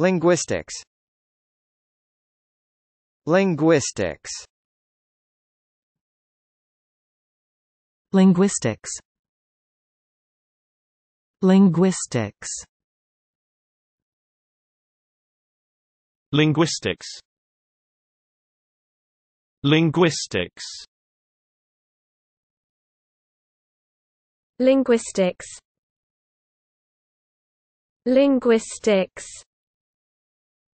Linguistics Linguistics Linguistics Linguistics Linguistics Linguistics Linguistics Linguistics